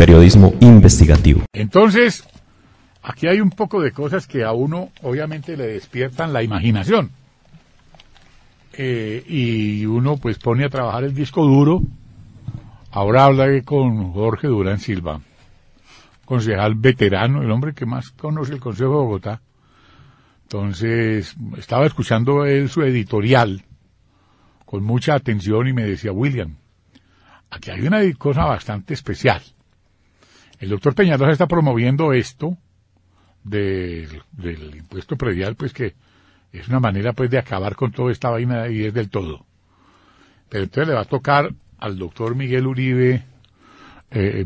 periodismo investigativo. Entonces, aquí hay un poco de cosas que a uno obviamente le despiertan la imaginación. Eh, y uno pues pone a trabajar el disco duro. Ahora hablaré con Jorge Durán Silva, concejal veterano, el hombre que más conoce el Consejo de Bogotá. Entonces, estaba escuchando él su editorial con mucha atención y me decía, William, aquí hay una cosa bastante especial. El doctor Peñalosa está promoviendo esto del, impuesto predial, pues que es una manera pues de acabar con toda esta vaina y es del todo. Pero entonces le va a tocar al doctor Miguel Uribe eh,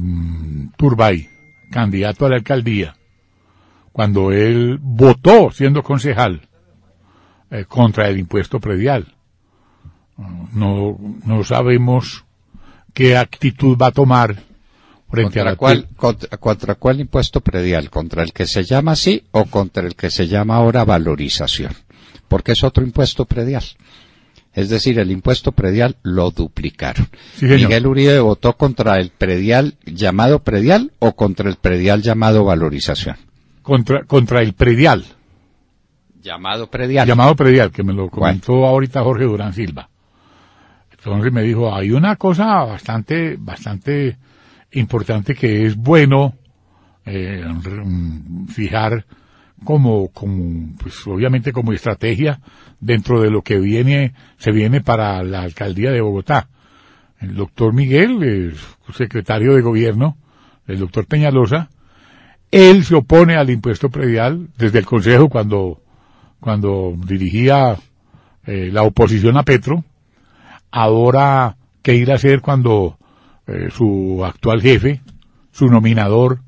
Turbay, candidato a la alcaldía, cuando él votó siendo concejal eh, contra el impuesto predial. No, no sabemos qué actitud va a tomar contra cuál, impuesto predial? ¿Contra el que se llama así o contra el que se llama ahora valorización? Porque es otro impuesto predial. Es decir, el impuesto predial lo duplicaron. Miguel Uribe votó contra el predial llamado predial o contra el predial llamado valorización. Contra, contra el predial. Llamado predial. Llamado predial, que me lo comentó ahorita Jorge Durán Silva. Entonces me dijo, hay una cosa bastante, bastante importante que es bueno eh, mm, fijar como, como, pues, obviamente como estrategia dentro de lo que viene, se viene para la alcaldía de Bogotá. El doctor Miguel, secretario de gobierno, el doctor Peñalosa, él se opone al impuesto predial desde el Consejo cuando, cuando dirigía eh, la oposición a Petro. Ahora, ¿qué ir a hacer cuando eh, su actual jefe, su nominador,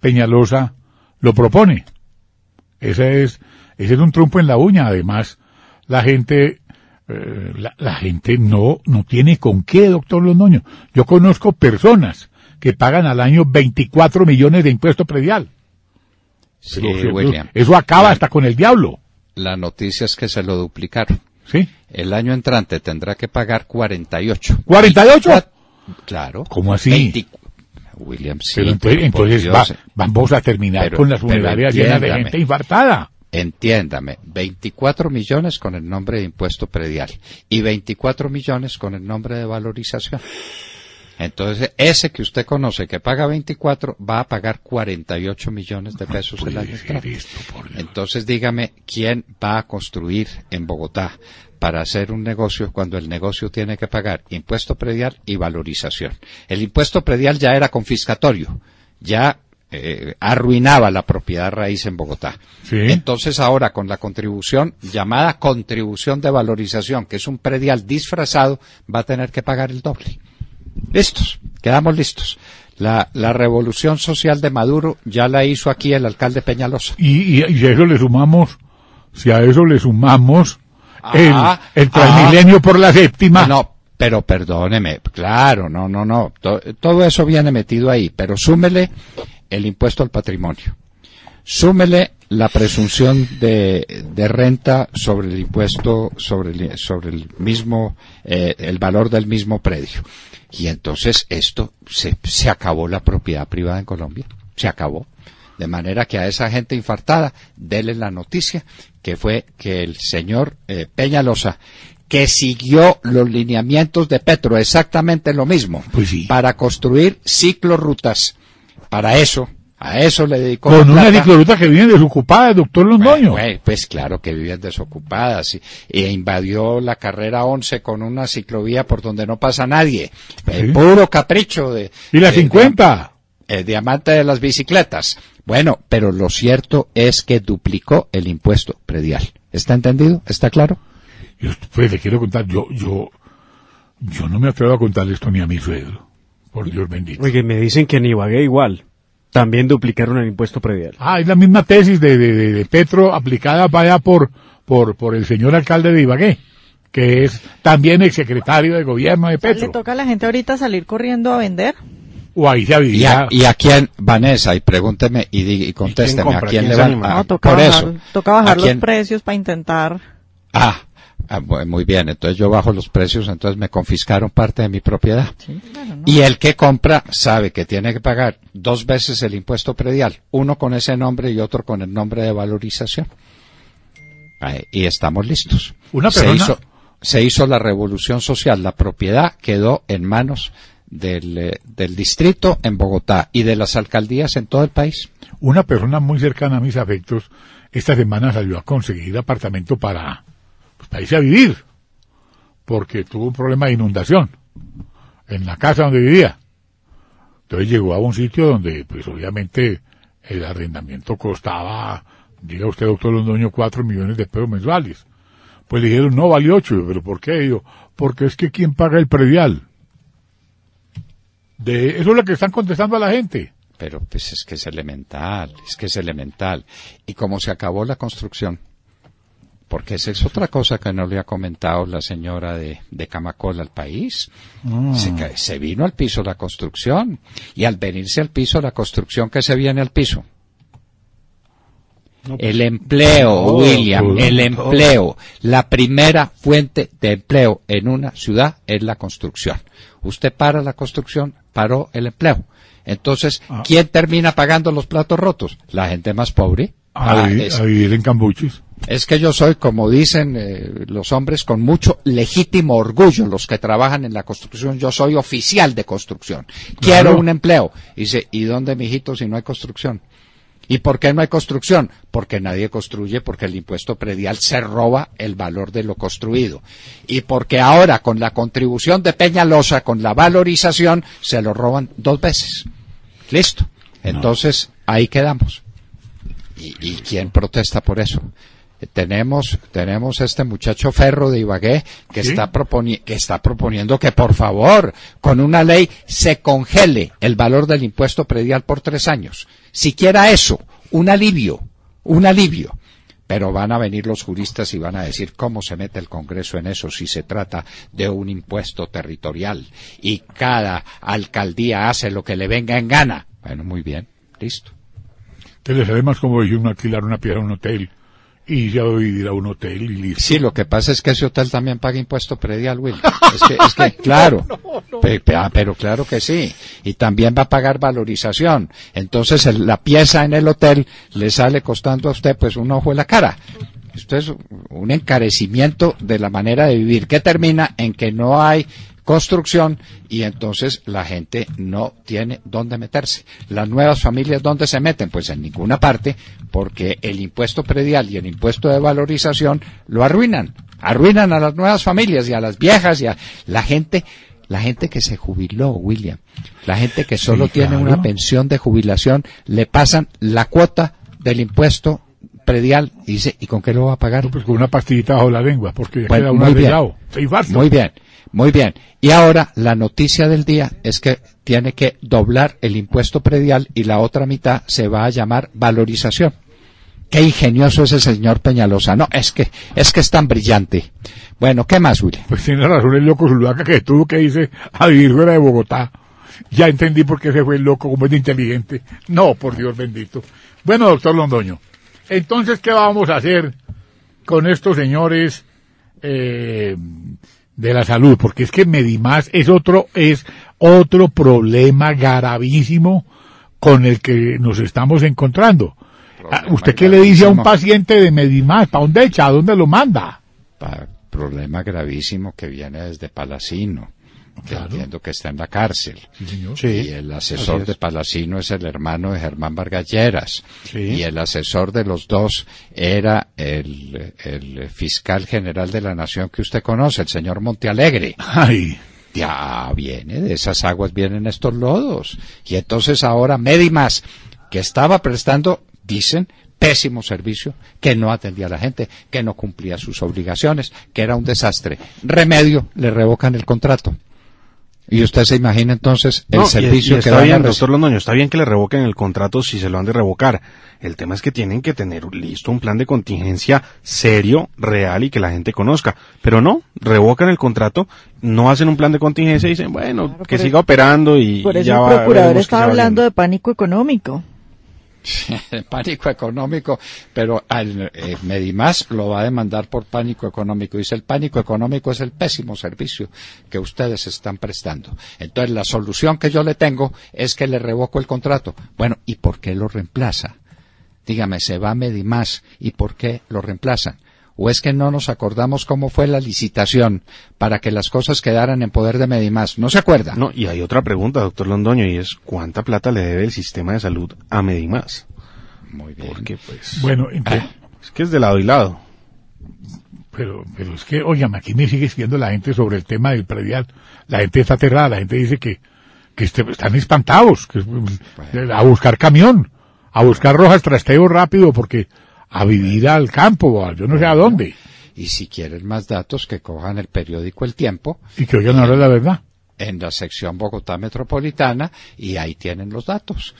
Peñalosa, lo propone. Ese es, ese es un trompo en la uña. Además, la gente, eh, la, gente no, no tiene con qué, doctor Londoño. Yo conozco personas que pagan al año 24 millones de impuesto predial. eso acaba hasta con el diablo. La noticia es que se lo duplicaron. Sí. El año entrante tendrá que pagar 48. ¿48? Claro. ¿Cómo así? William, entonces, entonces va, eh, vamos a terminar con las funerarias llenas de gente infartada. Entiéndame, 24 millones con el nombre de impuesto predial y 24 millones con el nombre de valorización. Entonces, ese que usted conoce que paga 24 va a pagar 48 millones de pesos el año Entonces, dígame quién va a construir en Bogotá para hacer un negocio cuando el negocio tiene que pagar impuesto predial y valorización. El impuesto predial ya era confiscatorio, ya eh, arruinaba la propiedad raíz en Bogotá. Entonces ahora con la contribución llamada contribución de valorización, que es un predial disfrazado, va a tener que pagar el doble. Listos, quedamos listos. La, la, revolución social de Maduro ya la hizo aquí el alcalde Peñalosa. Y, y, y eso le sumamos, si a eso le sumamos ah, el, el, Transmilenio ah. por la séptima. No, pero perdóneme, claro, no, no, no. todo eso viene metido ahí, pero súmele el impuesto al patrimonio. Súmele la presunción de, renta sobre el impuesto, sobre el, sobre el mismo, eh, el valor del mismo predio y entonces esto se, acabó la propiedad privada en Colombia. Se acabó. De manera que a esa gente infartada, déle la noticia que fue que el señor eh, Peñalosa, que siguió los lineamientos de Petro, exactamente lo mismo, pues para construir ciclorrutas. Para eso, a eso le dedicó. Con una dictadura que viene desocupada, doctor Londoño. pues claro que vivía desocupada E invadió la carrera 11 con una ciclovía por donde no pasa nadie. El puro capricho de. ¿Y la 50? el eh, diamante de las bicicletas. Bueno, pero lo cierto es que duplicó el impuesto predial. ¿Está entendido? ¿Está claro? Yo, pues le quiero contar, yo, yo, yo no me atrevo a contar esto ni a mi suegro. Por Dios bendito. Oye, me dicen que ni Ibagué igual. También duplicaron el impuesto predial. Ah, es la misma tesis de, Petro aplicada vaya por, por, por el señor alcalde de Ibagué que es también el secretario de gobierno de Petro. ¿Le toca a la gente ahorita salir corriendo a vender? O ahí se y, a, y a quién, Vanessa, y pregúnteme y, di, y contésteme, ¿a quién, le van ah, No, toca bajar, los precios para intentar... Ah, Ah, muy bien, entonces yo bajo los precios, entonces me confiscaron parte de mi propiedad. Y el que compra sabe que tiene que pagar dos veces el impuesto predial, uno con ese nombre y otro con el nombre de valorización. y estamos listos. se hizo, la revolución social, la propiedad quedó en manos del, eh, del, distrito en Bogotá y de las alcaldías en todo el país. Una persona muy cercana a mis afectos esta semana salió a conseguir apartamento para pues a vivir, porque tuvo un problema de inundación en la casa donde vivía. Entonces llegó a un sitio donde, pues obviamente, el arrendamiento costaba, diga usted, doctor Londoño, cuatro millones de pesos mensuales. Pues le dijeron, no, vale ocho. ¿Pero por qué? porque es que ¿quién paga el predial. De, eso es lo que están contestando a la gente. Pero pues es que es elemental, es que es elemental. ¿Y cómo se acabó la construcción? porque esa es otra cosa que no le ha comentado la señora de, de Camacol al país. Mm. Se, vino al piso la construcción y al venirse al piso la construcción que se viene al piso. Pues, el empleo, William, el empleo. La primera fuente de empleo en una ciudad es la construcción. Usted para la construcción, paró el empleo. Entonces, ah. ¿quién termina pagando los platos rotos? La gente más pobre. A, ah, vivir en cambuches. Es que yo soy, como dicen eh, los hombres, con mucho legítimo orgullo los que trabajan en la construcción. Yo soy oficial de construcción. Quiero un empleo. Y dice, ¿y dónde, mijito, si no hay construcción? ¿Y por qué no hay construcción? Porque nadie construye, porque el impuesto predial se roba el valor de lo construido. Y porque ahora, con la contribución de Peñalosa, con la valorización, se lo roban dos veces. Listo. Entonces, ahí quedamos. ¿Y, ¿Y quién protesta por eso? tenemos, tenemos este muchacho Ferro de Ibagué que está que está proponiendo que por favor, con una ley se congele el valor del impuesto predial por tres años. Siquiera eso, un alivio, un alivio pero van a venir los juristas y van a decir cómo se mete el Congreso en eso si se trata de un impuesto territorial y cada alcaldía hace lo que le venga en gana. Bueno, muy bien, listo. Entonces, además, como yo alquilar una piedra en un hotel y ya voy a ir a un hotel y listo. Sí, lo que pasa es que ese hotel también paga impuesto predial, Will. Es que, claro, ah, pero claro que sí. Y también va a pagar valorización. Entonces la pieza en el hotel le sale costando a usted pues un ojo en la cara. Esto es un encarecimiento de la manera de vivir que termina en que no hay construcción y entonces la gente no tiene dónde meterse. Las nuevas familias, ¿dónde se meten? Pues en ninguna parte, porque el impuesto predial y el impuesto de valorización lo arruinan. Arruinan a las nuevas familias y a las viejas y a la gente la gente que se jubiló, William, la gente que solo tiene una pensión de jubilación, le pasan la cuota del impuesto predial y dice, ¿y con qué lo va a pagar? pues con una pastillita bajo la lengua, porque pues muy bien. Muy bien. Y ahora la noticia del día es que tiene que doblar el impuesto predial y la otra mitad se va a llamar valorización. Qué ingenioso es el señor Peñalosa. No, es que, es que es tan brillante. Bueno, ¿qué más, Willy? Pues tiene razón el loco Zuluaca que tuvo que dice? a vivir fuera de Bogotá. Ya entendí por qué se fue el loco, como es inteligente. No, por Dios bendito. Bueno, doctor Londoño, entonces, ¿qué vamos a hacer con estos señores eh, de la salud, porque es que Medimás es otro, es otro problema gravísimo con el que nos estamos encontrando. Ah, ¿Usted qué le dice a un paciente de Medimás? ¿Para dónde echa? ¿A dónde lo manda? Para problema gravísimo que viene desde Palacino. viendo Entiendo que está en la cárcel. y el asesor de Palacino es el hermano de Germán Vargalleras Y el asesor de los dos era el, fiscal general de la nación que usted conoce, el señor Montealegre. Ay. Ya viene, de esas aguas vienen estos lodos. Y entonces ahora Medimas, que estaba prestando, dicen, pésimo servicio, que no atendía a la gente, que no cumplía sus obligaciones, que era un desastre. Remedio, le revocan el contrato. Y usted se imagina entonces el servicio que está bien, doctor Londoño, está bien que le revoquen el contrato si se lo han de revocar. El tema es que tienen que tener listo un plan de contingencia serio, real y que la gente conozca. Pero no, revocan el contrato, no hacen un plan de contingencia y dicen, bueno, que siga e-". operando y por eso el procurador está hablando de pánico económico. pánico económico, pero al, eh, Medimás lo va a demandar por pánico económico. Dice, el pánico económico es el pésimo servicio que ustedes están prestando. Entonces, la solución que yo le tengo es que le revoco el contrato. Bueno, ¿y por qué lo reemplaza? Dígame, se va Medimás, ¿y por qué lo reemplazan? ¿O es que no nos acordamos cómo fue la licitación para que las cosas quedaran en poder de Medimás? ¿No se acuerda? No, y hay otra pregunta, doctor Londoño, y es ¿cuánta plata le debe el sistema de salud a Medimás? Muy bien. Porque, pues, bueno, ¿eh? es que es de lado y lado. Pero, pero es que, oigan, aquí me sigue siguiendo la gente sobre el tema del predial. La gente está aterrada, la gente dice que, que este, están espantados, que, a buscar camión, a buscar rojas trasteo rápido, porque a vivir al campo, yo no sé a dónde. Y si quieren más datos, que cojan el periódico El Tiempo. Y que oigan ahora la verdad. En la sección Bogotá Metropolitana, y ahí tienen los datos.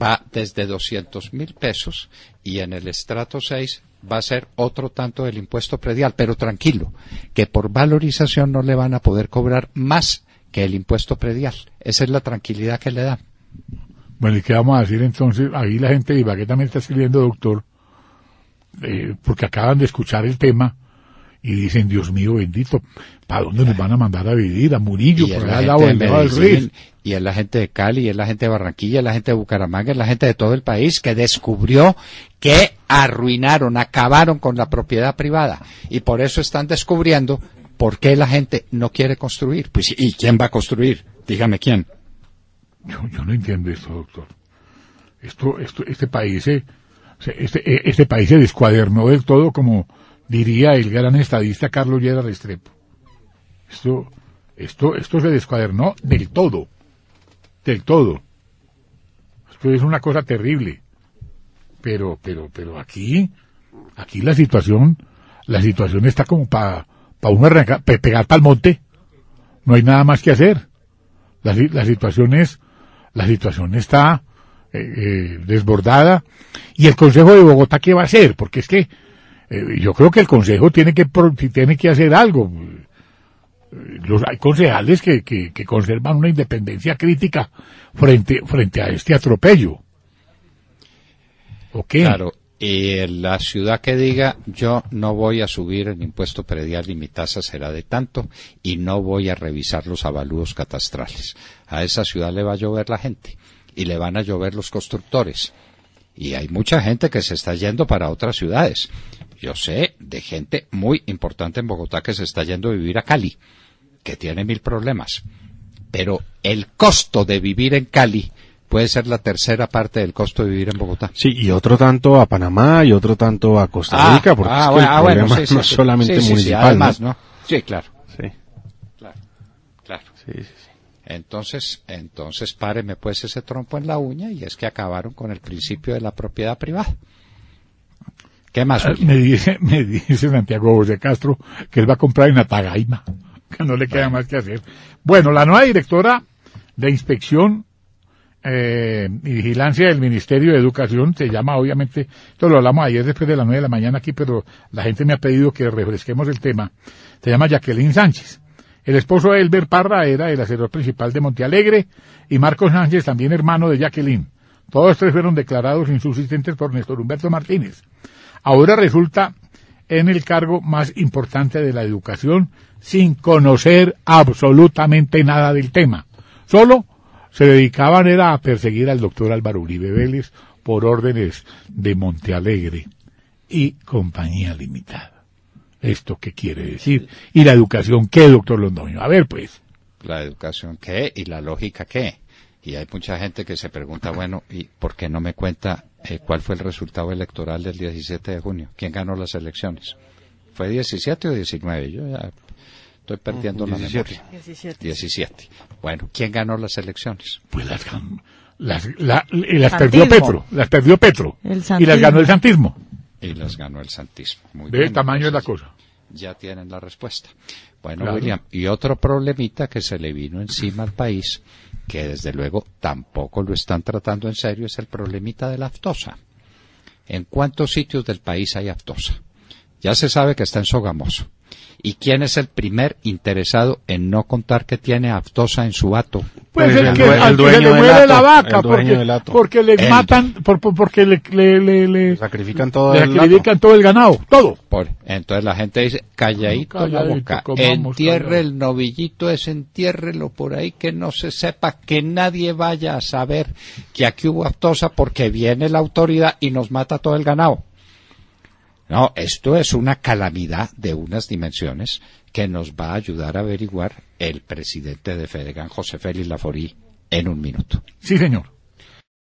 Va desde 200 mil pesos y en el estrato 6 va a ser otro tanto del impuesto predial, pero tranquilo, que por valorización no le van a poder cobrar más que el impuesto predial. Esa es la tranquilidad que le dan. Bueno, ¿y qué vamos a decir entonces? Ahí la gente iba, qué también está escribiendo, doctor, eh, porque acaban de escuchar el tema y dicen, Dios mío bendito, ¿para dónde nos van a mandar a vivir? A Murillo, por Y es la gente de Cali, es la gente de Barranquilla, es la gente de Bucaramanga, es la gente de todo el país que descubrió que arruinaron, acabaron con la propiedad privada. Y por eso están descubriendo por qué la gente no quiere construir. Pues, ¿y quién va a construir? Dígame quién. Yo, yo no entiendo esto, doctor. Esto, este país, eh, este, eh, este país se descuadernó del todo, como diría el gran estadista Carlos Lleda Restrepo. Esto, esto, esto se descuadernó del todo. Del todo. Esto es una cosa terrible. Pero, pero, pero aquí, aquí la situación, la situación está como para pa pegar para el monte. No hay nada más que hacer. la situación es, la situación está eh, eh, desbordada. ¿Y el Consejo de Bogotá qué va a hacer? Porque es que eh, yo creo que el Consejo tiene que, tiene que hacer algo. Los, hay concejales que, conservan una independencia crítica frente, frente a este atropello. ¿O Claro, y la ciudad que diga yo no voy a subir el impuesto predial y mi tasa será de tanto y no voy a revisar los avalúos catastrales. A esa ciudad le va a llover la gente y le van a llover los constructores. Y hay mucha gente que se está yendo para otras ciudades. Yo sé de gente muy importante en Bogotá que se está yendo a vivir a Cali, que tiene mil problemas. Pero el costo de vivir en Cali puede ser la tercera parte del costo de vivir en Bogotá. Sí, y otro tanto a Panamá y otro tanto a Costa ah, Rica, porque es el no solamente municipal. Sí, claro. Sí. Claro. sí. Entonces, entonces me pues ese trompo en la uña y es que acabaron con el principio de la propiedad privada. ¿Qué más? Ah, me dice, me dice Santiago de Castro que él va a comprar en Atagaima, que no le queda más que hacer. Bueno, la nueva directora de inspección eh, y vigilancia del Ministerio de Educación se llama obviamente, esto lo hablamos ayer después de las nueve de la mañana aquí, pero la gente me ha pedido que refresquemos el tema. Se llama Jacqueline Sánchez. El esposo de Elber Parra era el asesor principal de Montealegre y Marcos Sánchez, también hermano de Jacqueline. Todos tres fueron declarados insubsistentes por Néstor Humberto Martínez. Ahora resulta en el cargo más importante de la educación sin conocer absolutamente nada del tema. Solo se dedicaban era a perseguir al doctor Álvaro Uribe Vélez por órdenes de Montealegre y compañía limitada esto qué quiere decir. ¿Y la educación qué, doctor Londoño? A ver, pues. La educación qué y la lógica qué. Y hay mucha gente que se pregunta, bueno, ¿y por qué no me cuenta eh, cuál fue el resultado electoral del 17 de junio? ¿Quién ganó las elecciones? ¿Fue 17 o 19? Yo ya estoy perdiendo la memoria. 17. 17. Bueno, ¿quién ganó las elecciones? Pues las ganó las, y eh, perdió Petro, las perdió Petro y las ganó el santismo y las ganó el Santismo. Muy ¿De tamaño es la cosa? Ya tienen la respuesta. Bueno, William, y otro problemita que se le vino encima al país, que desde luego tampoco lo están tratando en serio, es el problemita de la aftosa. ¿En cuántos sitios del país hay aftosa? Ya se sabe que está en Sogamoso. ¿Y quién es el primer interesado en no contar que tiene aftosa en su hato Pues, pues el, que, le la vaca, porque, le matan, porque le, sacrifican, todo, el ganado, todo. Por, entonces la gente dice, calladito, la boca, entierre el novillito ese, entiérrelo por ahí, que no se sepa, que nadie vaya a saber que aquí hubo aftosa porque viene la autoridad y nos mata todo el ganado. No, esto es una calamidad de unas dimensiones que nos va a ayudar a averiguar el presidente de Fedegan, José Félix Laforí, en un minuto. Sí, señor.